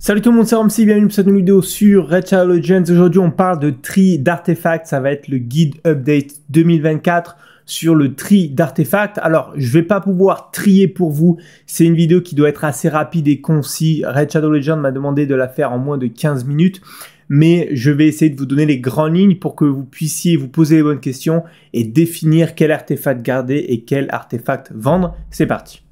Salut tout le monde, c'est Ramsey, bienvenue pour cette nouvelle vidéo sur Red Shadow Legends. Aujourd'hui, on parle de tri d'artefacts. Ça va être le guide update 2024 sur le tri d'artefacts. Alors, je vais pas pouvoir trier pour vous. C'est une vidéo qui doit être assez rapide et concis. Red Shadow Legends m'a demandé de la faire en moins de 15 minutes. Mais je vais essayer de vous donner les grandes lignes pour que vous puissiez vous poser les bonnes questions et définir quel artefact garder et quel artefact vendre. C'est parti.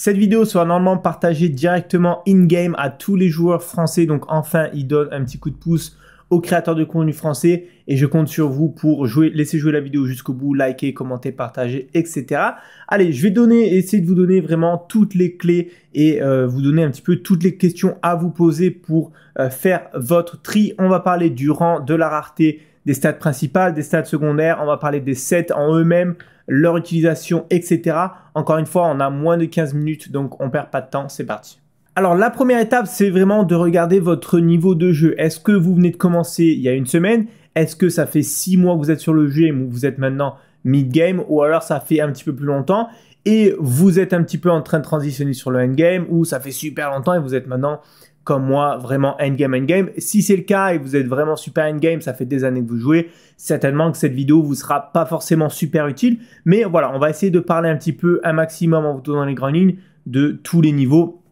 Cette vidéo sera normalement partagée directement in-game à tous les joueurs français. Donc enfin, il donne un petit coup de pouce aux créateurs de contenu français. Et je compte sur vous pour jouer, laisser jouer la vidéo jusqu'au bout, liker, commenter, partager, etc. Allez, je vais donner, essayer de vous donner vraiment toutes les clés et euh, vous donner un petit peu toutes les questions à vous poser pour euh, faire votre tri. On va parler du rang, de la rareté, des stats principales, des stats secondaires, on va parler des sets en eux-mêmes, leur utilisation, etc. Encore une fois, on a moins de 15 minutes, donc on perd pas de temps, c'est parti. Alors la première étape, c'est vraiment de regarder votre niveau de jeu. Est-ce que vous venez de commencer il y a une semaine Est-ce que ça fait 6 mois que vous êtes sur le jeu et vous êtes maintenant mid-game Ou alors ça fait un petit peu plus longtemps et vous êtes un petit peu en train de transitionner sur le end-game ou ça fait super longtemps et vous êtes maintenant comme moi, vraiment endgame, endgame. Si c'est le cas et vous êtes vraiment super endgame, ça fait des années que vous jouez, certainement que cette vidéo vous sera pas forcément super utile. Mais voilà, on va essayer de parler un petit peu, un maximum en vous donnant les grandes lignes de tous les niveaux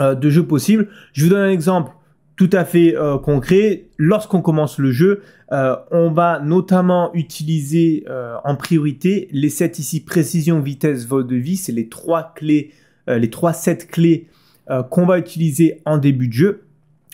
euh, de jeu possibles. Je vous donne un exemple tout à fait euh, concret. Lorsqu'on commence le jeu, euh, on va notamment utiliser en priorité les 7 ici précision, vitesse, vol de vie. C'est les trois clés, les trois sets clés euh, qu'on va utiliser en début de jeu.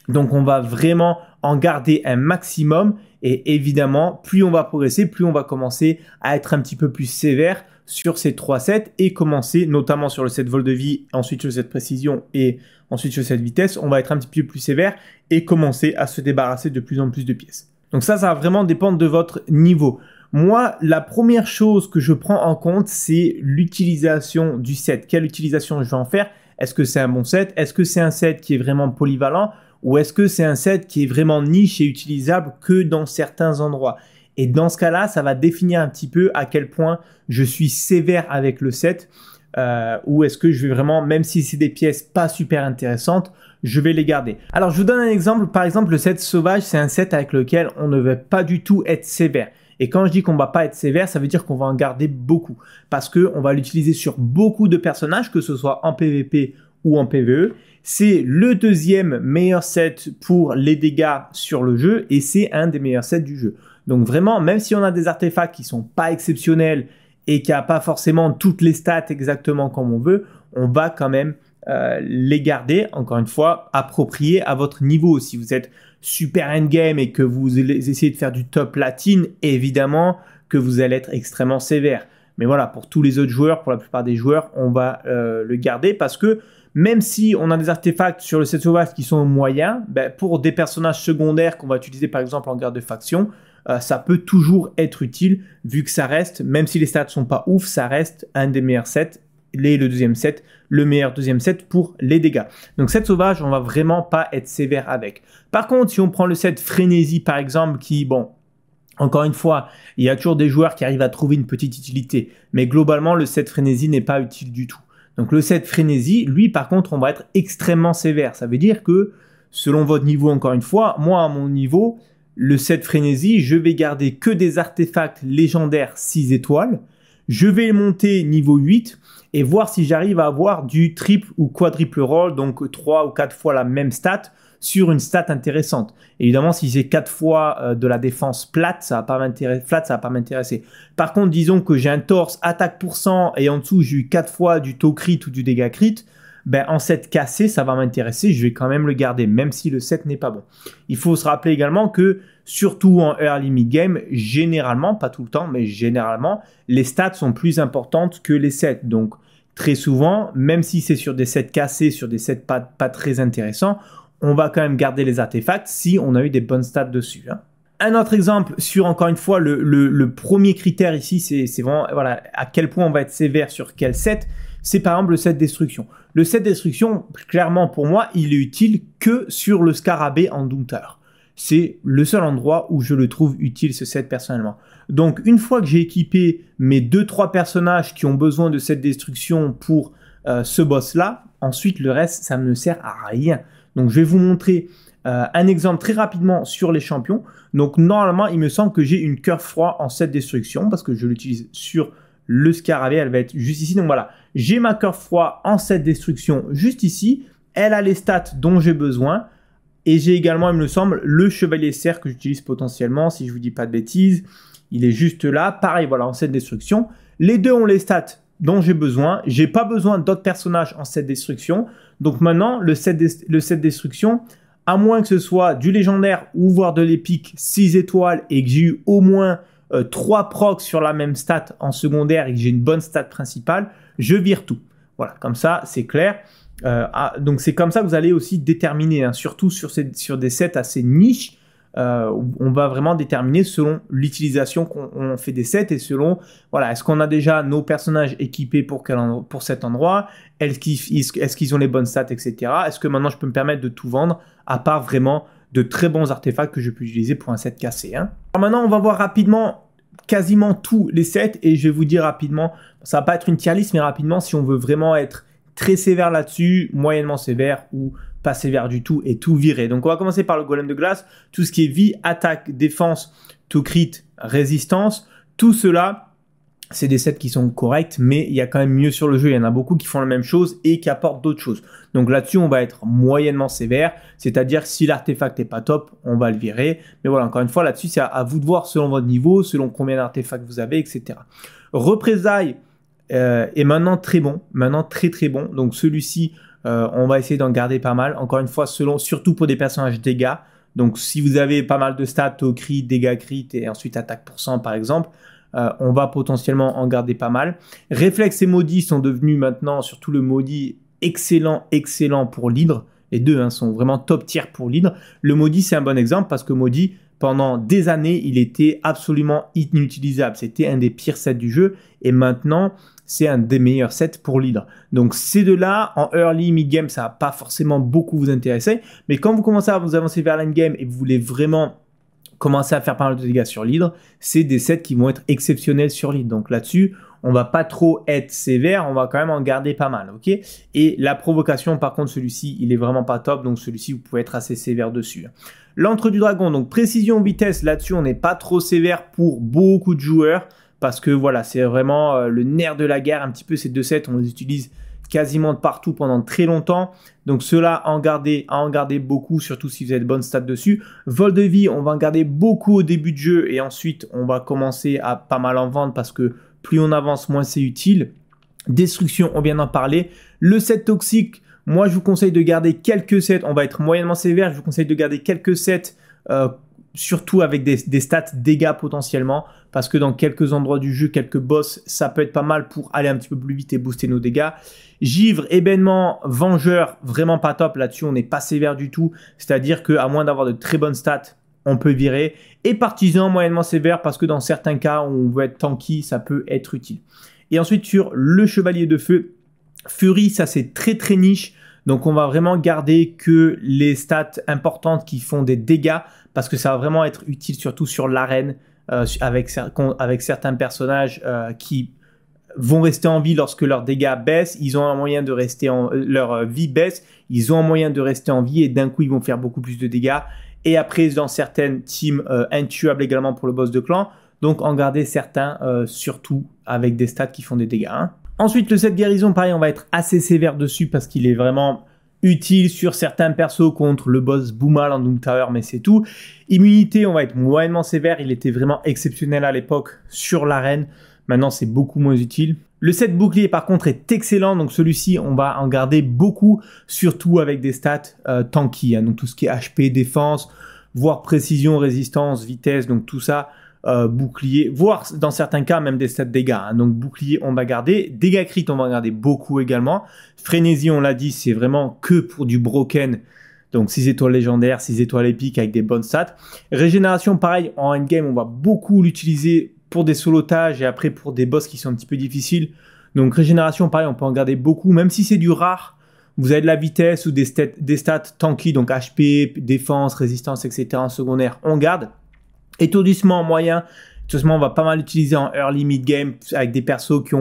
Donc on va vraiment en garder un maximum et évidemment, plus on va progresser, plus on va commencer à être un petit peu plus sévère sur ces trois sets et commencer notamment sur le set vol de vie, ensuite sur cette précision et ensuite sur cette vitesse, on va être un petit peu plus sévère et commencer à se débarrasser de plus en plus de pièces. Donc ça, ça va vraiment dépendre de votre niveau. Moi, la première chose que je prends en compte, c'est l'utilisation du set. Quelle utilisation je vais en faire est-ce que c'est un bon set Est-ce que c'est un set qui est vraiment polyvalent Ou est-ce que c'est un set qui est vraiment niche et utilisable que dans certains endroits Et dans ce cas-là, ça va définir un petit peu à quel point je suis sévère avec le set. Euh, ou est-ce que je vais vraiment, même si c'est des pièces pas super intéressantes, je vais les garder. Alors je vous donne un exemple, par exemple le set sauvage, c'est un set avec lequel on ne veut pas du tout être sévère. Et quand je dis qu'on va pas être sévère, ça veut dire qu'on va en garder beaucoup. Parce que on va l'utiliser sur beaucoup de personnages, que ce soit en PvP ou en PvE. C'est le deuxième meilleur set pour les dégâts sur le jeu et c'est un des meilleurs sets du jeu. Donc vraiment, même si on a des artefacts qui sont pas exceptionnels et qui a pas forcément toutes les stats exactement comme on veut, on va quand même euh, les garder, encore une fois, appropriés à votre niveau. Si vous êtes super endgame et que vous essayez de faire du top latine évidemment que vous allez être extrêmement sévère. Mais voilà, pour tous les autres joueurs, pour la plupart des joueurs, on va euh, le garder parce que même si on a des artefacts sur le set sauvage qui sont moyens, ben, pour des personnages secondaires qu'on va utiliser par exemple en guerre de faction, euh, ça peut toujours être utile vu que ça reste, même si les stats sont pas ouf, ça reste un des meilleurs sets le deuxième set, le meilleur deuxième set pour les dégâts. Donc cette sauvage, on va vraiment pas être sévère avec. Par contre, si on prend le set frénésie par exemple, qui, bon, encore une fois, il y a toujours des joueurs qui arrivent à trouver une petite utilité, mais globalement, le set frénésie n'est pas utile du tout. Donc le set frénésie, lui, par contre, on va être extrêmement sévère. Ça veut dire que, selon votre niveau, encore une fois, moi, à mon niveau, le set frénésie, je vais garder que des artefacts légendaires 6 étoiles, je vais monter niveau 8 et voir si j'arrive à avoir du triple ou quadruple roll, donc 3 ou 4 fois la même stat sur une stat intéressante. Évidemment, si c'est 4 fois euh, de la défense plate, ça va pas m'intéresser, ça va pas m'intéresser. Par contre, disons que j'ai un torse attaque pour cent et en dessous, j'ai eu 4 fois du taux crit ou du dégât crit, ben en 7 cassé, ça va m'intéresser, je vais quand même le garder, même si le set n'est pas bon. Il faut se rappeler également que, surtout en early mid-game, généralement, pas tout le temps, mais généralement, les stats sont plus importantes que les 7. Donc, très souvent, même si c'est sur des sets cassés, sur des sets pas, pas très intéressants, on va quand même garder les artefacts si on a eu des bonnes stats dessus. Hein. Un autre exemple sur, encore une fois, le, le, premier critère ici, c'est vraiment voilà, à quel point on va être sévère sur quel set c'est par exemple le set destruction. Le set destruction, clairement pour moi, il est utile que sur le scarabée en douteur. C'est le seul endroit où je le trouve utile ce set personnellement. Donc une fois que j'ai équipé mes 2-3 personnages qui ont besoin de cette destruction pour euh, ce boss-là, ensuite le reste, ça ne me sert à rien. Donc je vais vous montrer euh, un exemple très rapidement sur les champions. Donc normalement, il me semble que j'ai une cœur froid en set destruction parce que je l'utilise sur le scarabée, elle va être juste ici. Donc voilà, j'ai ma cœur froid en cette destruction juste ici. Elle a les stats dont j'ai besoin. Et j'ai également, il me semble, le chevalier Serre que j'utilise potentiellement, si je vous dis pas de bêtises. Il est juste là. Pareil, voilà, en cette destruction. Les deux ont les stats dont j'ai besoin. J'ai pas besoin d'autres personnages en cette destruction. Donc maintenant, le set, le destruction, à moins que ce soit du légendaire ou voire de l'épique 6 étoiles et que j'ai eu au moins 3 euh, procs sur la même stat en secondaire et que j'ai une bonne stat principale, je vire tout. Voilà, comme ça, c'est clair. Euh, ah, donc c'est comme ça que vous allez aussi déterminer, hein, surtout sur, ces, sur des sets assez niches. Euh, on va vraiment déterminer selon l'utilisation qu'on fait des sets et selon, voilà, est-ce qu'on a déjà nos personnages équipés pour, pour cet endroit Est-ce qu'ils ont les bonnes stats, etc. Est-ce que maintenant je peux me permettre de tout vendre, à part vraiment de très bons artefacts que je peux utiliser pour un set cassé hein Alors maintenant, on va voir rapidement quasiment tous les sets et je vais vous dire rapidement, ça va pas être une tier mais rapidement si on veut vraiment être très sévère là-dessus, moyennement sévère ou pas sévère du tout et tout virer. Donc on va commencer par le golem de glace, tout ce qui est vie, attaque, défense, tout crit, résistance, tout cela c'est des sets qui sont corrects, mais il y a quand même mieux sur le jeu. Il y en a beaucoup qui font la même chose et qui apportent d'autres choses. Donc là-dessus, on va être moyennement sévère, c'est-à-dire si l'artefact n'est pas top, on va le virer. Mais voilà, encore une fois, là-dessus, c'est à, vous de voir selon votre niveau, selon combien d'artefacts vous avez, etc. Représailles euh, est maintenant très bon, maintenant très très bon. Donc celui-ci, euh, on va essayer d'en garder pas mal. Encore une fois, selon, surtout pour des personnages dégâts. Donc si vous avez pas mal de stats au crit, dégâts crit et ensuite attaque pour 100 par exemple, euh, on va potentiellement en garder pas mal. Reflex et Maudit sont devenus maintenant, surtout le Maudit, excellent, excellent pour l'hydre. Les deux hein, sont vraiment top tiers pour l'hydre. Le Maudit, c'est un bon exemple parce que Maudit, pendant des années, il était absolument inutilisable. C'était un des pires sets du jeu. Et maintenant, c'est un des meilleurs sets pour l'hydre. Donc ces deux-là, en early, mid-game, ça va pas forcément beaucoup vous intéresser. Mais quand vous commencez à vous avancer vers game et vous voulez vraiment commencer à faire pas mal de dégâts sur l'hydre, c'est des sets qui vont être exceptionnels sur l'hydre. Donc là-dessus, on va pas trop être sévère, on va quand même en garder pas mal, ok Et la provocation, par contre, celui-ci, il est vraiment pas top, donc celui-ci, vous pouvez être assez sévère dessus. L'entre du dragon, donc précision, vitesse, là-dessus, on n'est pas trop sévère pour beaucoup de joueurs, parce que voilà, c'est vraiment euh, le nerf de la guerre, un petit peu ces deux sets, on les utilise quasiment de partout pendant très longtemps. Donc cela à en garder, en garder beaucoup, surtout si vous avez de bonnes stats dessus. Vol de vie, on va en garder beaucoup au début de jeu et ensuite on va commencer à pas mal en vendre parce que plus on avance, moins c'est utile. Destruction, on vient d'en parler. Le set toxique, moi je vous conseille de garder quelques sets. On va être moyennement sévère, je vous conseille de garder quelques sets. Euh, surtout avec des, stats dégâts potentiellement, parce que dans quelques endroits du jeu, quelques boss, ça peut être pas mal pour aller un petit peu plus vite et booster nos dégâts. Givre, événement, vengeur, vraiment pas top là-dessus, on n'est pas sévère du tout, c'est-à-dire qu'à moins d'avoir de très bonnes stats, on peut virer. Et partisan, moyennement sévère, parce que dans certains cas où on veut être tanky, ça peut être utile. Et ensuite sur le chevalier de feu, Fury, ça c'est très très niche. Donc on va vraiment garder que les stats importantes qui font des dégâts parce que ça va vraiment être utile surtout sur l'arène euh, avec, avec certains personnages euh, qui vont rester en vie lorsque leurs dégâts baissent, ils ont un moyen de rester en euh, leur vie baisse, ils ont un moyen de rester en vie et d'un coup ils vont faire beaucoup plus de dégâts et après dans certaines teams intuables également pour le boss de clan. Donc en garder certains surtout avec des stats qui font des dégâts. Hein. Ensuite le set guérison pareil on va être assez sévère dessus parce qu'il est vraiment utile sur certains persos contre le boss Boomal en Doom Tower, mais c'est tout. Immunité, on va être moyennement sévère, il était vraiment exceptionnel à l'époque sur l'arène, maintenant c'est beaucoup moins utile. Le set bouclier par contre est excellent, donc celui-ci on va en garder beaucoup, surtout avec des stats euh, tanky, hein. donc tout ce qui est HP, défense, voire précision, résistance, vitesse, donc tout ça euh, bouclier, voire dans certains cas même des stats dégâts. Hein. Donc bouclier, on va garder. Dégâts crit, on va garder beaucoup également. Frénésie, on l'a dit, c'est vraiment que pour du broken. Donc 6 étoiles légendaires, 6 étoiles épiques avec des bonnes stats. Régénération, pareil, en endgame, on va beaucoup l'utiliser pour des solotages et après pour des boss qui sont un petit peu difficiles. Donc régénération, pareil, on peut en garder beaucoup, même si c'est du rare. Vous avez de la vitesse ou des stats, des stats tanky, donc HP, défense, résistance, etc. en secondaire, on garde. Étourdissement moyen, on va pas mal l'utiliser en early mid game avec des persos qui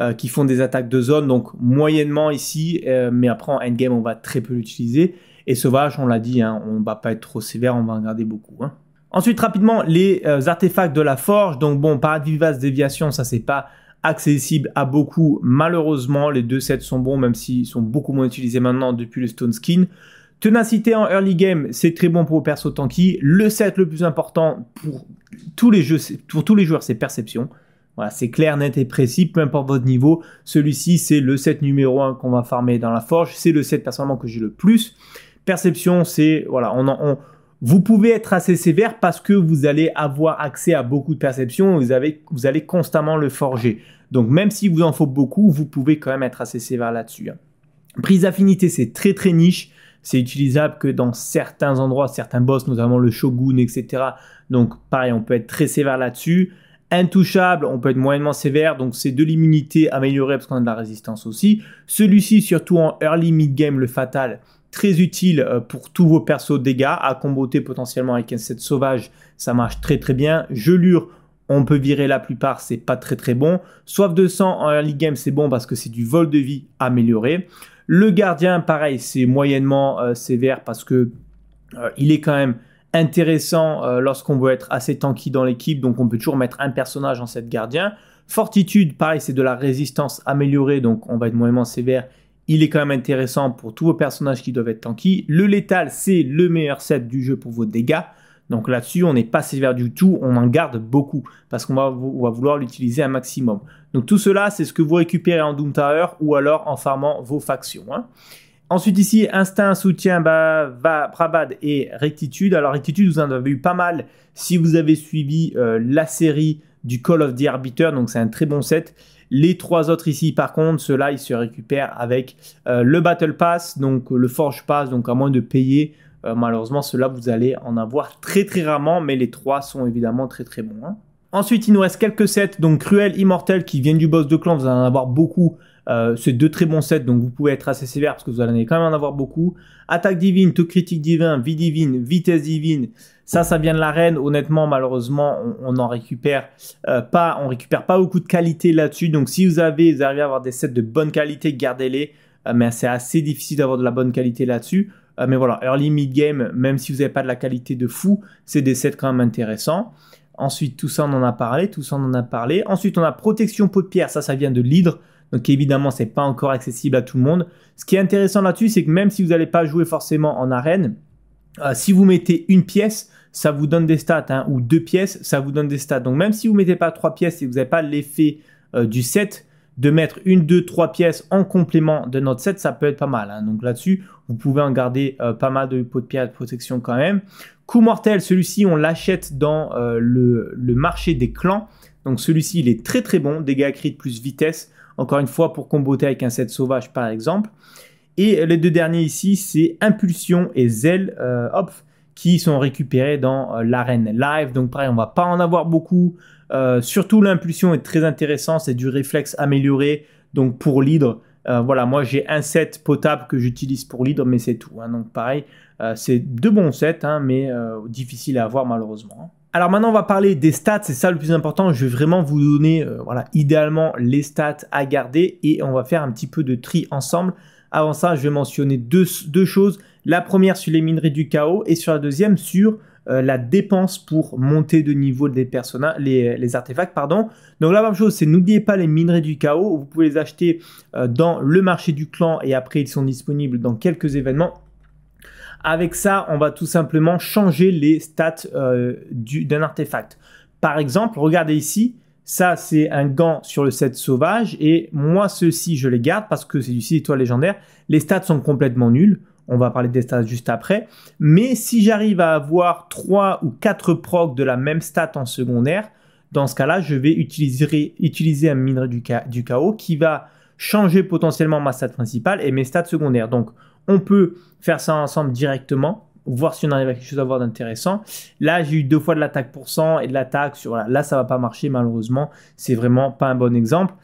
euh, font des attaques de zone, donc moyennement ici, euh, mais après en endgame on va très peu l'utiliser. Et sauvage, on l'a dit, hein, on va pas être trop sévère, on va en garder beaucoup. Hein. Ensuite rapidement les euh, artefacts de la forge, donc bon paradis vivace déviation, ça c'est pas accessible à beaucoup malheureusement. Les deux sets sont bons même s'ils sont beaucoup moins utilisés maintenant depuis le stone skin. Tenacité en early game, c'est très bon pour vos perso tanky. Le set le plus important pour tous les, jeux, pour tous les joueurs, c'est perception. Voilà, c'est clair, net et précis, peu importe votre niveau. Celui-ci, c'est le set numéro 1 qu'on va farmer dans la forge. C'est le set personnellement que j'ai le plus. Perception, c'est voilà, on, vous pouvez être assez sévère parce que vous allez avoir accès à beaucoup de perception. vous, avez, vous allez constamment le forger. Donc même si vous en faut beaucoup, vous pouvez quand même être assez sévère là-dessus. Hein. Prise Affinité, c'est très très niche. C'est utilisable que dans certains endroits, certains boss, notamment le shogun, etc. Donc pareil, on peut être très sévère là-dessus. Intouchable, on peut être moyennement sévère, donc c'est de l'immunité améliorée parce qu'on a de la résistance aussi. Celui-ci, surtout en early mid-game, le fatal, très utile euh, pour tous vos persos dégâts, à comboter potentiellement avec un set sauvage, ça marche très très bien. Gelure, on peut virer la plupart, c'est pas très très bon. Soif de sang en early game, c'est bon parce que c'est du vol de vie amélioré. Le gardien, pareil, c'est moyennement euh, sévère parce que euh, il est quand même intéressant euh, lorsqu'on veut être assez tanky dans l'équipe, donc on peut toujours mettre un personnage en cette gardien. Fortitude, pareil, c'est de la résistance améliorée, donc on va être moyennement sévère. Il est quand même intéressant pour tous vos personnages qui doivent être tanky. Le létal, c'est le meilleur set du jeu pour vos dégâts. Donc là-dessus, on n'est pas sévère du tout, on en garde beaucoup parce qu'on va, vouloir l'utiliser un maximum. Donc tout cela, c'est ce que vous récupérez en Doom Tower ou alors en farmant vos factions. Hein. Ensuite ici, instinct, soutien, bah, et rectitude. Alors rectitude, vous en avez eu pas mal si vous avez suivi euh, la série du Call of the Arbiter, donc c'est un très bon set. Les trois autres ici, par contre, ceux-là, ils se récupèrent avec euh, le Battle Pass, donc le Forge Pass, donc à moins de payer euh, malheureusement, ceux-là, vous allez en avoir très très rarement, mais les trois sont évidemment très très bons. Hein. Ensuite, il nous reste quelques sets, donc Cruel, Immortel, qui viennent du boss de clan, vous allez en avoir beaucoup. Euh, c'est deux très bons sets, donc vous pouvez être assez sévère parce que vous allez quand même en avoir beaucoup. Attaque divine, Taux critique divin, vie divine, vitesse divine. Ça, ça vient de l'arène. Honnêtement, malheureusement, on n'en récupère euh, pas. On récupère pas beaucoup de qualité là-dessus. Donc, si vous avez, vous arrivez à avoir des sets de bonne qualité, gardez-les. Euh, mais c'est assez difficile d'avoir de la bonne qualité là-dessus. Euh, mais voilà, early mid-game, même si vous n'avez pas de la qualité de fou, c'est des sets quand même intéressants. Ensuite, tout ça, on en a parlé, tout ça, on en a parlé. Ensuite, on a protection peau de pierre, ça, ça vient de l'hydre. Donc évidemment, c'est pas encore accessible à tout le monde. Ce qui est intéressant là-dessus, c'est que même si vous n'allez pas jouer forcément en arène, euh, si vous mettez une pièce, ça vous donne des stats, hein, ou deux pièces, ça vous donne des stats. Donc même si vous mettez pas trois pièces et que vous n'avez pas l'effet du set, de mettre une, deux, trois pièces en complément de notre set, ça peut être pas mal. Hein. Donc là-dessus, vous pouvez en garder euh, pas mal de pots de pierre de protection quand même. Coup mortel, celui-ci, on l'achète dans euh, le, marché des clans. Donc celui-ci, il est très très bon. Dégâts crit plus vitesse. Encore une fois, pour comboter avec un set sauvage par exemple. Et les deux derniers ici, c'est Impulsion et Zèle, euh, hop, qui sont récupérés dans l'arène live. Donc pareil, on va pas en avoir beaucoup. Euh, surtout l'impulsion est très intéressant, c'est du réflexe amélioré. Donc pour l'hydre, euh, voilà, moi j'ai un set potable que j'utilise pour l'hydre, mais c'est tout. Hein. donc pareil, euh, c'est de bons sets, hein, mais difficile à avoir malheureusement. Alors maintenant, on va parler des stats, c'est ça le plus important. Je vais vraiment vous donner, voilà, idéalement les stats à garder et on va faire un petit peu de tri ensemble. Avant ça, je vais mentionner deux, deux choses. La première sur les minerais du chaos et sur la deuxième sur euh, la dépense pour monter de niveau des personnages, les, artefacts, pardon. Donc la même chose, c'est n'oubliez pas les minerais du chaos, vous pouvez les acheter euh, dans le marché du clan et après ils sont disponibles dans quelques événements. Avec ça, on va tout simplement changer les stats euh, d'un artefact. Par exemple, regardez ici, ça c'est un gant sur le set sauvage et moi ceci je les garde parce que c'est du 6 étoiles légendaire. Les stats sont complètement nuls on va parler des stats juste après. Mais si j'arrive à avoir 3 ou 4 procs de la même stat en secondaire, dans ce cas-là, je vais utiliser, utiliser un minerai du, chaos qui va changer potentiellement ma stat principale et mes stats secondaires. Donc, on peut faire ça ensemble directement voir si on arrive à quelque chose à voir d'intéressant. Là, j'ai eu deux fois de l'attaque pour cent et de l'attaque sur là, ça va pas marcher malheureusement, c'est vraiment pas un bon exemple.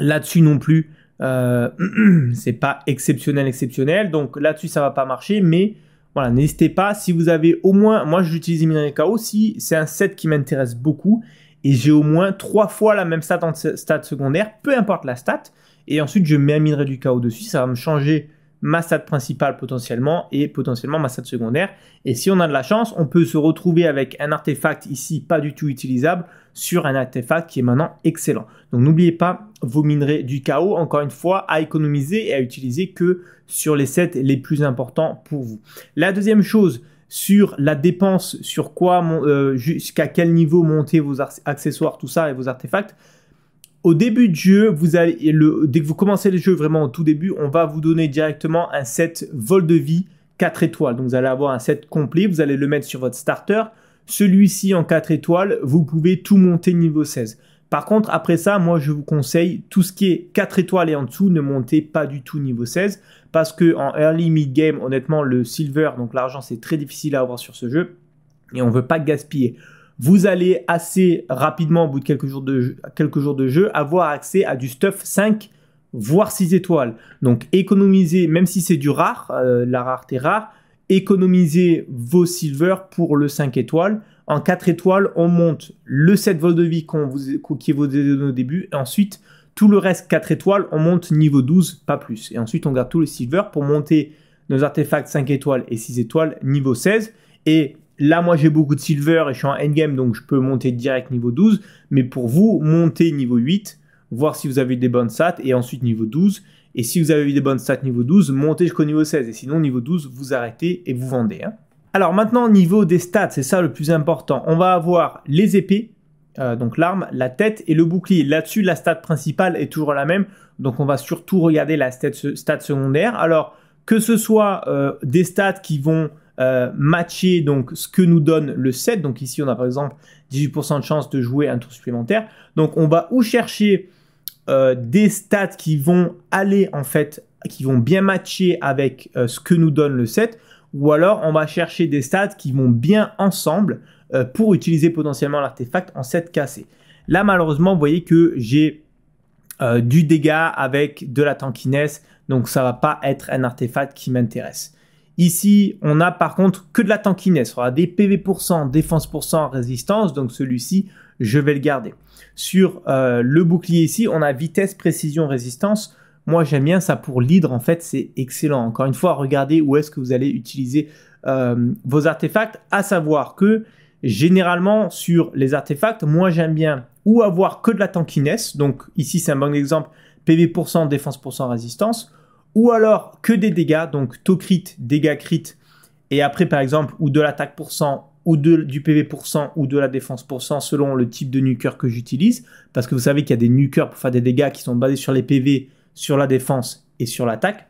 Là-dessus non plus, euh, c'est pas exceptionnel, exceptionnel. Donc là-dessus, ça va pas marcher. Mais voilà, n'hésitez pas. Si vous avez au moins, moi j'utilise minerai KO, si c'est un set qui m'intéresse beaucoup et j'ai au moins trois fois la même stat en stat secondaire, peu importe la stat. Et ensuite, je mets un minerai du chaos dessus. Ça va me changer ma stat principale potentiellement et potentiellement ma stat secondaire. Et si on a de la chance, on peut se retrouver avec un artefact ici pas du tout utilisable sur un artefact qui est maintenant excellent. Donc n'oubliez pas vos minerais du chaos, encore une fois, à économiser et à utiliser que sur les sets les plus importants pour vous. La deuxième chose, sur la dépense, sur quoi, euh, jusqu'à quel niveau monter vos accessoires, tout ça et vos artefacts. Au début du jeu, vous dès que vous commencez le jeu vraiment au tout début, on va vous donner directement un set vol de vie 4 étoiles. Donc vous allez avoir un set complet, vous allez le mettre sur votre starter, celui-ci en 4 étoiles, vous pouvez tout monter niveau 16. Par contre, après ça, moi je vous conseille tout ce qui est 4 étoiles et en dessous, ne montez pas du tout niveau 16 parce que en early mid game, honnêtement, le silver, donc l'argent, c'est très difficile à avoir sur ce jeu et on ne veut pas gaspiller. Vous allez assez rapidement, au bout de quelques jours de jeu, quelques jours de jeu avoir accès à du stuff 5 voire 6 étoiles. Donc économisez, même si c'est du rare, euh, la rareté rare, économiser vos silver pour le 5 étoiles. En 4 étoiles, on monte le 7 vol de vie qu'on vous, qui au début. Et ensuite, tout le reste 4 étoiles, on monte niveau 12, pas plus. Et ensuite, on garde tous les silver pour monter nos artefacts 5 étoiles et 6 étoiles niveau 16. Et là, moi, j'ai beaucoup de silver et je suis en endgame, donc je peux monter direct niveau 12. Mais pour vous, montez niveau 8, voir si vous avez des bonnes sats et ensuite niveau 12. Et si vous avez eu des bonnes stats niveau 12, montez jusqu'au niveau 16. Et sinon, niveau 12, vous arrêtez et vous vendez. Hein. Alors maintenant, niveau des stats, c'est ça le plus important. On va avoir les épées, euh, donc l'arme, la tête et le bouclier. Là-dessus, la stat principale est toujours la même. Donc on va surtout regarder la stat, secondaire. Alors que ce soit euh, des stats qui vont euh, matcher donc ce que nous donne le set. Donc ici, on a par exemple 18% de chance de jouer un tour supplémentaire. Donc on va où chercher euh, des stats qui vont aller en fait, qui vont bien matcher avec euh, ce que nous donne le set, ou alors on va chercher des stats qui vont bien ensemble euh, pour utiliser potentiellement l'artefact en set cassé. Là malheureusement vous voyez que j'ai du dégât avec de la tankiness, donc ça va pas être un artefact qui m'intéresse. Ici, on a par contre que de la tankiness. On a des PV%, défense%, résistance. Donc celui-ci, je vais le garder. Sur euh, le bouclier ici, on a vitesse, précision, résistance. Moi, j'aime bien ça pour l'hydre, en fait, c'est excellent. Encore une fois, regardez où est-ce que vous allez utiliser euh, vos artefacts, à savoir que généralement, sur les artefacts, moi, j'aime bien ou avoir que de la tankiness, donc ici, c'est un bon exemple, PV%, défense%, résistance, ou alors que des dégâts, donc taux crit, dégâts crit, et après, par exemple, ou de l'attaque ou du PV pour ou de la défense pour cent selon le type de nuqueur que j'utilise. Parce que vous savez qu'il y a des nuqueurs pour faire des dégâts qui sont basés sur les PV, sur la défense et sur l'attaque.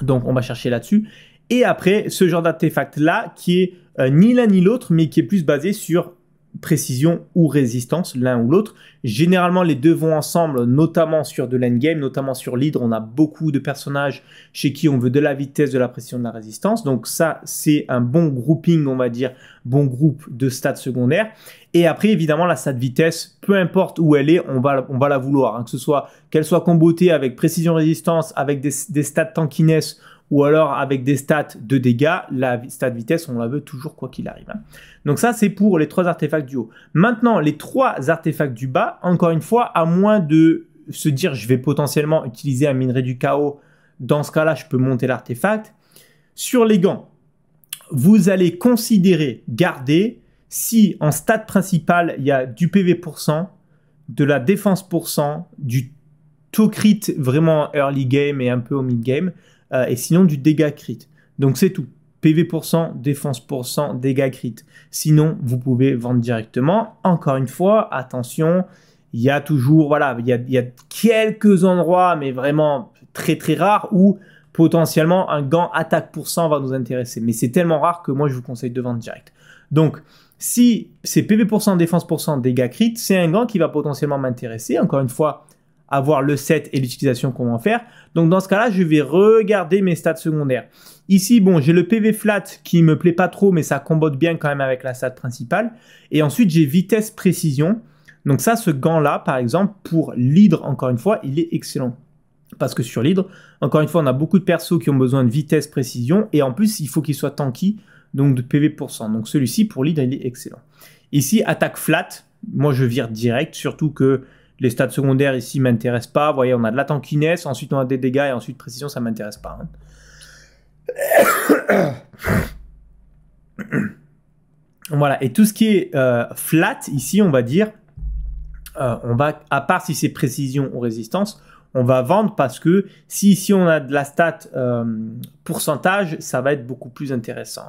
Donc on va chercher là-dessus. Et après, ce genre d'artefact là qui est euh, ni l'un ni l'autre, mais qui est plus basé sur précision ou résistance, l'un ou l'autre. Généralement, les deux vont ensemble, notamment sur de l'endgame, notamment sur l'hydre. On a beaucoup de personnages chez qui on veut de la vitesse, de la précision, de la résistance. Donc ça, c'est un bon grouping, on va dire, bon groupe de stats secondaires. Et après, évidemment, la stat vitesse, peu importe où elle est, on va, on va la vouloir. Hein. que ce soit qu'elle soit combotée avec précision, résistance, avec des, des stats tankiness ou alors avec des stats de dégâts, la stat vitesse, on la veut toujours quoi qu'il arrive. Hein. Donc ça, c'est pour les trois artefacts du haut. Maintenant, les trois artefacts du bas, encore une fois, à moins de se dire je vais potentiellement utiliser un minerai du chaos, dans ce cas-là, je peux monter l'artefact. Sur les gants, vous allez considérer garder si en stade principal, il y a du PV de la défense du taux crit vraiment early game et un peu au mid game, euh, et sinon du dégât crit. Donc c'est tout. PV défense dégâts crit. Sinon, vous pouvez vendre directement. Encore une fois, attention, il y a toujours, voilà, il y a, quelques endroits, mais vraiment très très rares, où potentiellement un gant attaque pour cent va nous intéresser. Mais c'est tellement rare que moi je vous conseille de vendre direct. Donc, si c'est PV défense défense dégâts crit, c'est un gant qui va potentiellement m'intéresser. Encore une fois, avoir le set et l'utilisation qu'on va en faire. Donc dans ce cas-là, je vais regarder mes stats secondaires. Ici, bon, j'ai le PV flat qui me plaît pas trop, mais ça combote bien quand même avec la stat principale. Et ensuite, j'ai vitesse précision. Donc ça, ce gant-là, par exemple, pour l'hydre, encore une fois, il est excellent. Parce que sur l'hydre, encore une fois, on a beaucoup de persos qui ont besoin de vitesse précision. Et en plus, il faut qu'il soit tanky, donc de PV pour cent. Donc celui-ci, pour l'hydre, il est excellent. Ici, attaque flat. Moi, je vire direct, surtout que les stats secondaires ici m'intéressent pas. Vous voyez, on a de la tankiness, ensuite on a des dégâts et ensuite précision, ça m'intéresse pas. Hein. voilà. Et tout ce qui est euh, flat ici, on va dire, euh, on va, à part si c'est précision ou résistance, on va vendre parce que si ici on a de la stat euh, pourcentage, ça va être beaucoup plus intéressant.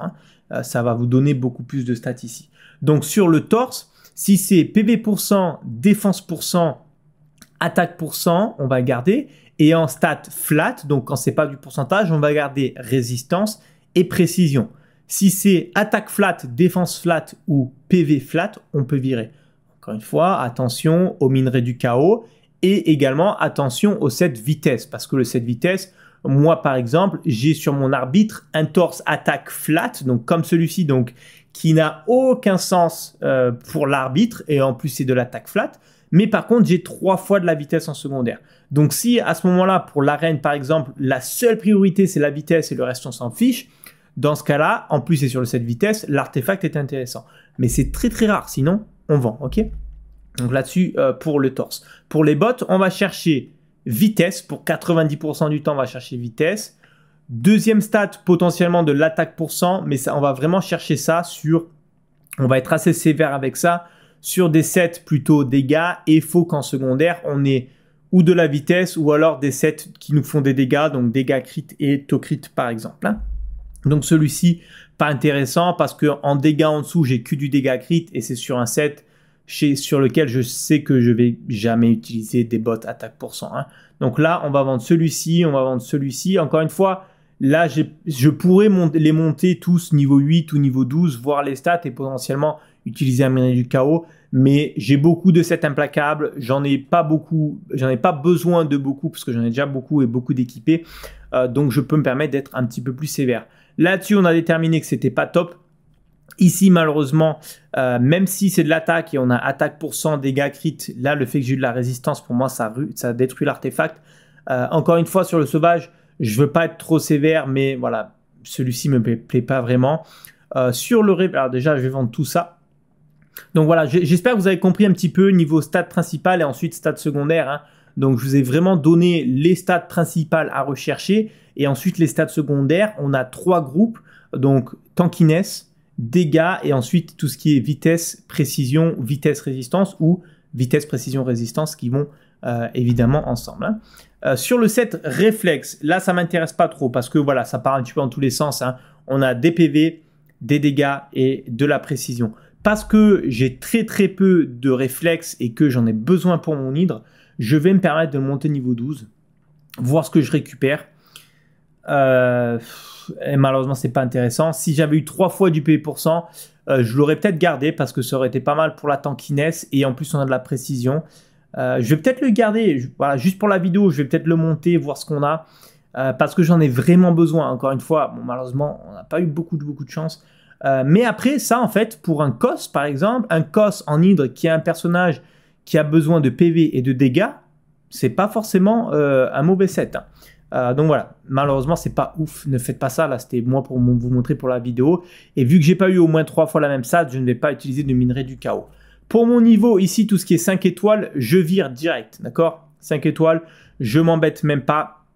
Hein. ça va vous donner beaucoup plus de stats ici. Donc sur le torse, si c'est PV%, défense%, attaque pour cent on va garder. Et en stat flat, donc quand c'est pas du pourcentage, on va garder résistance et précision. Si c'est attaque flat, défense flat ou PV flat, on peut virer. Encore une fois, attention aux minerais du chaos et également attention aux 7 vitesse, parce que le 7 vitesse, moi par exemple, j'ai sur mon arbitre un torse attaque flat, donc comme celui-ci, donc qui n'a aucun sens euh, pour l'arbitre et en plus c'est de l'attaque flat. Mais par contre, j'ai trois fois de la vitesse en secondaire. Donc si à ce moment-là, pour l'arène par exemple, la seule priorité c'est la vitesse et le reste on s'en fiche, dans ce cas-là, en plus c'est sur le 7 vitesse l'artefact est intéressant. Mais c'est très très rare, sinon on vend, ok Donc là-dessus, euh, pour le torse. Pour les bottes, on va chercher vitesse. Pour 90% du temps, on va chercher vitesse. Deuxième stat potentiellement de l'attaque pour 100, mais on va vraiment chercher ça sur... On va être assez sévère avec ça sur des sets plutôt dégâts et il faut qu'en secondaire on ait ou de la vitesse ou alors des sets qui nous font des dégâts, donc dégâts crit et crit, par exemple. Hein. Donc celui-ci, pas intéressant parce que en dégâts en dessous, j'ai que du dégâts crit et c'est sur un set chez, sur lequel je sais que je vais jamais utiliser des bots attaque pour cent hein. Donc là, on va vendre celui-ci, on va vendre celui-ci. Encore une fois, là, je pourrais les monter tous niveau 8 ou niveau 12, voir les stats et potentiellement utiliser un minerai du chaos, mais j'ai beaucoup de sets implacable. j'en ai pas beaucoup, j'en ai pas besoin de beaucoup parce que j'en ai déjà beaucoup et beaucoup d'équipés, euh, donc je peux me permettre d'être un petit peu plus sévère. Là-dessus, on a déterminé que c'était pas top. Ici, malheureusement, euh, même si c'est de l'attaque et on a attaque pour 100, dégâts crit, là, le fait que j'ai eu de la résistance, pour moi, ça, ça détruit l'artefact. Euh, encore une fois, sur le sauvage, je veux pas être trop sévère, mais voilà, celui-ci me plaît, pas vraiment. sur le rêve, alors déjà, je vais vendre tout ça. Donc voilà, j'espère que vous avez compris un petit peu niveau stade principal et ensuite stade secondaire. Hein. Donc je vous ai vraiment donné les stades principales à rechercher et ensuite les stades secondaires. On a trois groupes, donc tankiness, dégâts et ensuite tout ce qui est vitesse, précision, vitesse, résistance ou vitesse, précision, résistance qui vont euh, évidemment ensemble. Hein. Euh, sur le set réflexe, là ça m'intéresse pas trop parce que voilà, ça part un petit peu en tous les sens. Hein. On a des PV, des dégâts et de la précision parce que j'ai très très peu de réflexes et que j'en ai besoin pour mon hydre, je vais me permettre de monter niveau 12, voir ce que je récupère. Euh, et malheureusement, c'est pas intéressant. Si j'avais eu trois fois du PV%, euh, je l'aurais peut-être gardé parce que ça aurait été pas mal pour la tankiness et en plus, on a de la précision. Euh, je vais peut-être le garder, voilà, juste pour la vidéo, je vais peut-être le monter, voir ce qu'on a, parce que j'en ai vraiment besoin. Encore une fois, malheureusement, on n'a pas eu beaucoup de, beaucoup de chance. Euh, mais après ça, en fait, pour un cos, par exemple, un cos en hydre qui a un personnage qui a besoin de PV et de dégâts, c'est pas forcément euh, un mauvais set. Hein. Euh, donc voilà, malheureusement c'est pas ouf, ne faites pas ça, là c'était moi pour vous montrer pour la vidéo. Et vu que j'ai pas eu au moins trois fois la même sad, je ne vais pas utiliser de minerai du chaos. Pour mon niveau, ici tout ce qui est 5 étoiles, je vire direct, d'accord 5 étoiles, je m'embête même pas,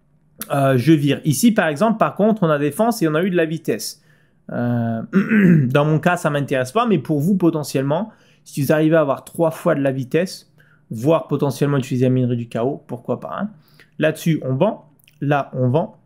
je vire. Ici par exemple, par contre, on a défense et on a eu de la vitesse. Euh, dans mon cas, ça m'intéresse pas, mais pour vous, potentiellement, si vous arrivez à avoir trois fois de la vitesse, voire potentiellement utiliser la minerie du chaos, pourquoi pas. Hein. Là-dessus, on vend. Là, on vend.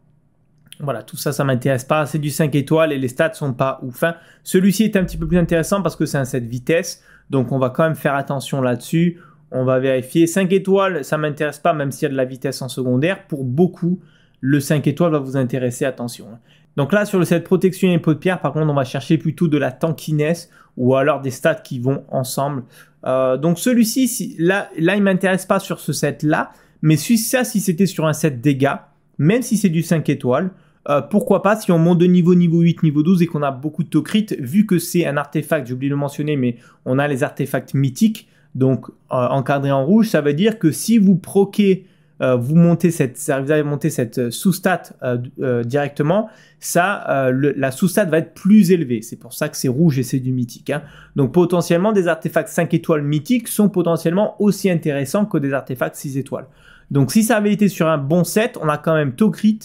Voilà, tout ça, ça m'intéresse pas. C'est du 5 étoiles et les stats sont pas ouf. Hein. Celui-ci est un petit peu plus intéressant parce que c'est un 7 vitesse. Donc, on va quand même faire attention là-dessus. On va vérifier. 5 étoiles, ça m'intéresse pas, même s'il y a de la vitesse en secondaire. Pour beaucoup, le 5 étoiles va vous intéresser, attention. Hein. Donc là, sur le set protection et pot de pierre, par contre, on va chercher plutôt de la tankiness ou alors des stats qui vont ensemble. Euh, donc celui-ci, là, là, il m'intéresse pas sur ce set-là, mais si ça, si c'était sur un set dégâts, même si c'est du 5 étoiles, euh, pourquoi pas si on monte de niveau, niveau 8, niveau 12 et qu'on a beaucoup de tocrit, vu que c'est un artefact, j'ai oublié de le mentionner, mais on a les artefacts mythiques, donc encadré euh, encadrés en rouge, ça veut dire que si vous proquez euh, vous montez cette, avez monté cette euh, sous-stat euh, directement, ça, la sous-stat va être plus élevée. C'est pour ça que c'est rouge et c'est du mythique. Hein. Donc potentiellement, des artefacts 5 étoiles mythiques sont potentiellement aussi intéressants que des artefacts 6 étoiles. Donc si ça avait été sur un bon set, on a quand même taux crit,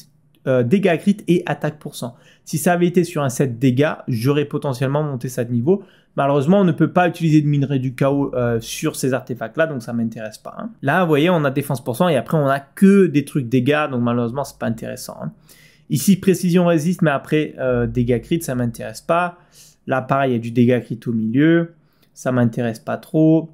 dégâts crit et attaque cent. Si ça avait été sur un set dégâts, j'aurais potentiellement monté ça de niveau. Malheureusement, on ne peut pas utiliser de minerai du chaos euh, sur ces artefacts-là, donc ça m'intéresse pas. Hein. Là, vous voyez, on a défense pour cent et après, on a que des trucs dégâts, donc malheureusement, c'est pas intéressant. Hein. Ici, précision résiste, mais après, euh, dégâts crit, ça m'intéresse pas. Là, pareil, il y a du dégâts crit au milieu, ça m'intéresse pas trop.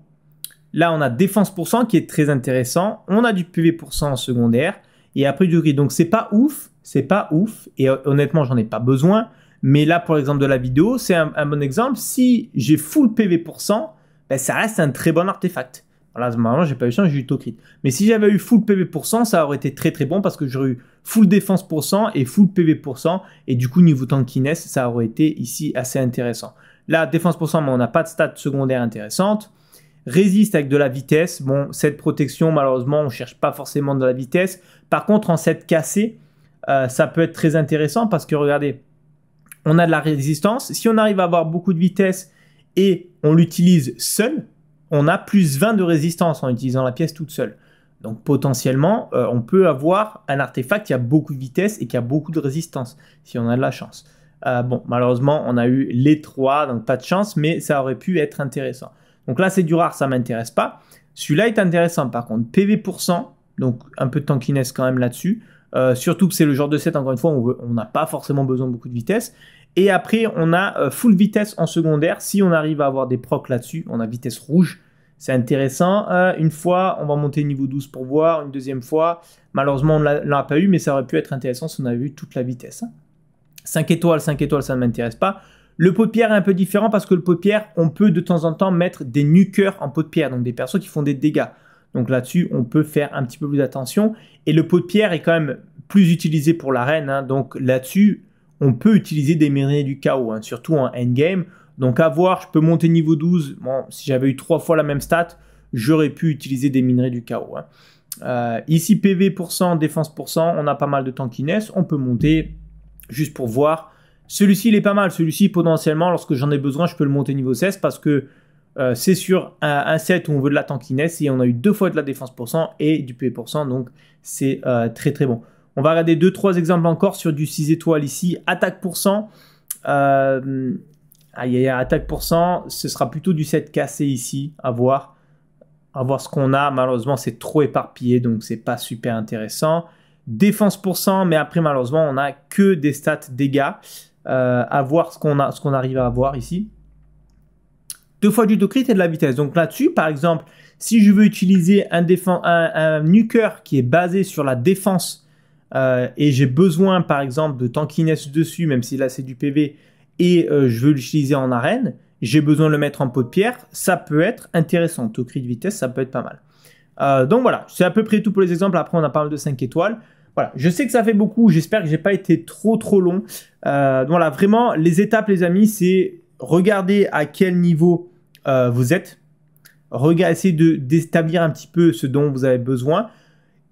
Là, on a défense pour cent qui est très intéressant. On a du PV pour cent en secondaire et après du crit. Donc, c'est pas ouf, c'est pas ouf. Et honnêtement, j'en ai pas besoin. Mais là, pour l'exemple de la vidéo, c'est un, bon exemple. Si j'ai full PV pour 100, ben ça reste un très bon artefact. Là, normalement, j'ai pas eu chance, j'ai eu Mais si j'avais eu full PV pour 100, ça aurait été très très bon parce que j'aurais eu full défense pour 100 et full PV pour 100. Et du coup, niveau tankiness, ça aurait été ici assez intéressant. Là, défense pour 100, mais on n'a pas de stats secondaires intéressantes. Résiste avec de la vitesse. Bon, cette protection, malheureusement, on cherche pas forcément de la vitesse. Par contre, en cette cassé, euh, ça peut être très intéressant parce que regardez, on a de la résistance. Si on arrive à avoir beaucoup de vitesse et on l'utilise seul, on a plus 20 de résistance en utilisant la pièce toute seule. Donc potentiellement, euh, on peut avoir un artefact qui a beaucoup de vitesse et qui a beaucoup de résistance, si on a de la chance. Euh, bon, malheureusement, on a eu les trois, donc pas de chance, mais ça aurait pu être intéressant. Donc là, c'est du rare, ça m'intéresse pas. Celui-là est intéressant par contre. PV%, donc un peu de tankiness quand même là-dessus. Euh, surtout que c'est le genre de set, encore une fois, où on n'a pas forcément besoin de beaucoup de vitesse. Et après, on a euh, full vitesse en secondaire. Si on arrive à avoir des procs là-dessus, on a vitesse rouge. C'est intéressant. Euh, une fois, on va monter niveau 12 pour voir. Une deuxième fois, malheureusement, on ne l'a pas eu, mais ça aurait pu être intéressant si on avait eu toute la vitesse. 5 hein. étoiles, 5 étoiles, ça ne m'intéresse pas. Le pot de pierre est un peu différent parce que le pot de pierre, on peut de temps en temps mettre des nuqueurs en pot de pierre, donc des persos qui font des dégâts. Donc là-dessus, on peut faire un petit peu plus d'attention. Et le pot de pierre est quand même plus utilisé pour l'arène. Hein. donc là-dessus, on peut utiliser des minerais du chaos, hein, surtout en endgame. Donc à voir, je peux monter niveau 12. Bon, si j'avais eu trois fois la même stat, j'aurais pu utiliser des minerais du chaos. Hein. Euh, ici, PV défense on a pas mal de tankiness. On peut monter juste pour voir. Celui-ci, il est pas mal. Celui-ci, potentiellement, lorsque j'en ai besoin, je peux le monter niveau 16 parce que euh, c'est sur un, set où on veut de la tankiness et on a eu deux fois de la défense pour cent et du PV pour cent, donc c'est euh, très très bon. On va regarder deux trois exemples encore sur du 6 étoiles ici. Attaque pour cent, euh, attaque pour cent, ce sera plutôt du set cassé ici, à voir. À voir ce qu'on a, malheureusement c'est trop éparpillé donc c'est pas super intéressant. Défense pour cent, mais après malheureusement on a que des stats dégâts. à voir ce qu'on arrive à avoir ici deux fois du tocrit et de la vitesse. Donc là-dessus, par exemple, si je veux utiliser un, un, nuker qui est basé sur la défense euh, et j'ai besoin, par exemple, de tankiness dessus, même si là c'est du PV, et euh, je veux l'utiliser en arène, j'ai besoin de le mettre en pot de pierre, ça peut être intéressant. Tocrit de vitesse, ça peut être pas mal. Euh, donc voilà, c'est à peu près tout pour les exemples. Après, on a parlé de 5 étoiles. Voilà, je sais que ça fait beaucoup. J'espère que j'ai pas été trop trop long. voilà, vraiment, les étapes, les amis, c'est regarder à quel niveau euh, vous êtes. Regardez, essayez de d'établir un petit peu ce dont vous avez besoin.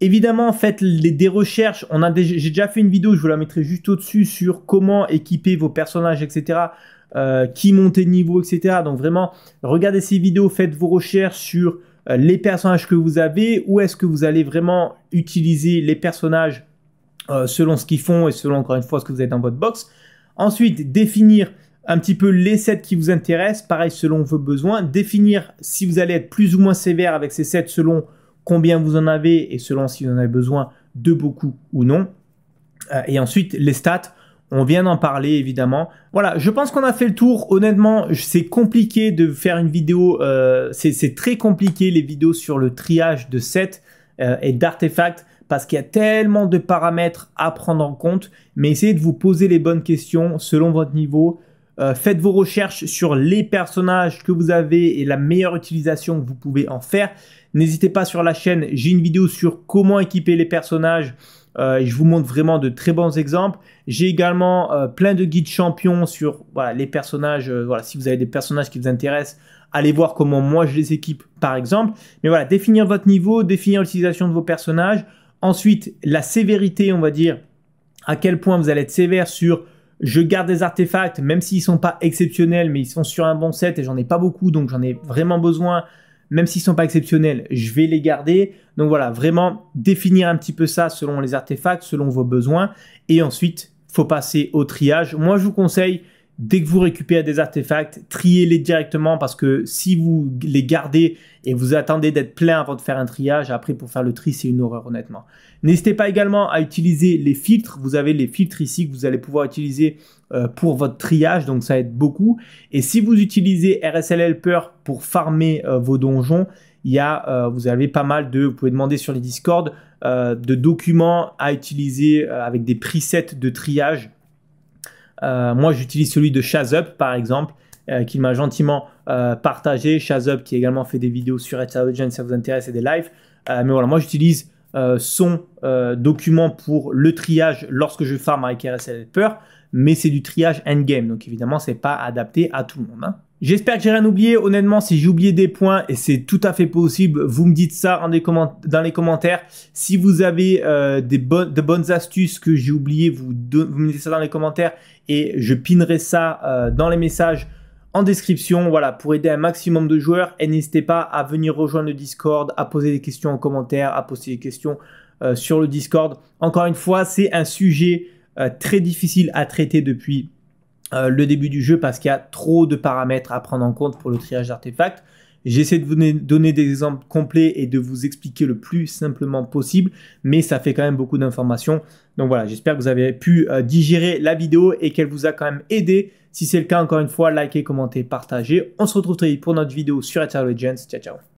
Évidemment, faites des recherches. On a j'ai déjà fait une vidéo, je vous la mettrai juste au-dessus sur comment équiper vos personnages, etc. Euh, qui monter de niveau, etc. Donc vraiment, regardez ces vidéos, faites vos recherches sur euh, les personnages que vous avez, où est-ce que vous allez vraiment utiliser les personnages selon ce qu'ils font et selon encore une fois ce que vous avez dans votre box. Ensuite, définir un petit peu les sets qui vous intéressent, pareil selon vos besoins, définir si vous allez être plus ou moins sévère avec ces sets selon combien vous en avez et selon si vous en avez besoin de beaucoup ou non. Euh, et ensuite, les stats, on vient d'en parler évidemment. Voilà, je pense qu'on a fait le tour. Honnêtement, c'est compliqué de faire une vidéo, euh, c'est très compliqué les vidéos sur le triage de sets euh, et d'artefacts parce qu'il y a tellement de paramètres à prendre en compte, mais essayez de vous poser les bonnes questions selon votre niveau, euh, faites vos recherches sur les personnages que vous avez et la meilleure utilisation que vous pouvez en faire. N'hésitez pas sur la chaîne, j'ai une vidéo sur comment équiper les personnages. Euh, je vous montre vraiment de très bons exemples. J'ai également euh, plein de guides champions sur les personnages. voilà, si vous avez des personnages qui vous intéressent, allez voir comment moi je les équipe par exemple. Mais voilà, définir votre niveau, définir l'utilisation de vos personnages. Ensuite, la sévérité, on va dire, à quel point vous allez être sévère sur je garde des artefacts, même s'ils sont pas exceptionnels, mais ils sont sur un bon set et j'en ai pas beaucoup, donc j'en ai vraiment besoin. Même s'ils sont pas exceptionnels, je vais les garder. Donc voilà, vraiment définir un petit peu ça selon les artefacts, selon vos besoins. Et ensuite, faut passer au triage. Moi, je vous conseille Dès que vous récupérez des artefacts, triez-les directement parce que si vous les gardez et vous attendez d'être plein avant de faire un triage, après pour faire le tri, c'est une horreur honnêtement. N'hésitez pas également à utiliser les filtres. Vous avez les filtres ici que vous allez pouvoir utiliser euh, pour votre triage, donc ça aide beaucoup. Et si vous utilisez RSL Helper pour farmer euh, vos donjons, il y euh, vous avez pas mal de, vous pouvez demander sur les Discord, de documents à utiliser avec des presets de triage euh, moi, j'utilise celui de Shazup, par exemple, qui euh, qu'il m'a gentiment euh, partagé. Shazup, qui a également fait des vidéos sur Intelligence, si ça vous intéresse, et des lives. mais voilà, moi, j'utilise son document pour le triage lorsque je farm avec RSL mais c'est du triage endgame. Donc, évidemment, c'est pas adapté à tout le monde. Hein. J'espère que j'ai rien oublié. Honnêtement, si j'ai oublié des points, et c'est tout à fait possible, vous me dites ça dans les, commentaires. Si vous avez euh, des bonnes, de bonnes astuces que j'ai oubliées, vous, me dites ça dans les commentaires et je pinerai ça euh, dans les messages en description. Voilà, pour aider un maximum de joueurs. Et n'hésitez pas à venir rejoindre le Discord, à poser des questions en commentaire, à poser des questions euh, sur le Discord. Encore une fois, c'est un sujet très difficile à traiter depuis euh, le début du jeu parce qu'il y a trop de paramètres à prendre en compte pour le triage d'artefacts. J'essaie de vous donner des exemples complets et de vous expliquer le plus simplement possible, mais ça fait quand même beaucoup d'informations. Donc voilà, j'espère que vous avez pu euh, digérer la vidéo et qu'elle vous a quand même aidé. Si c'est le cas, encore une fois, likez, commentez, partagez. On se retrouve très vite pour notre vidéo sur Eternal Legends. Ciao, ciao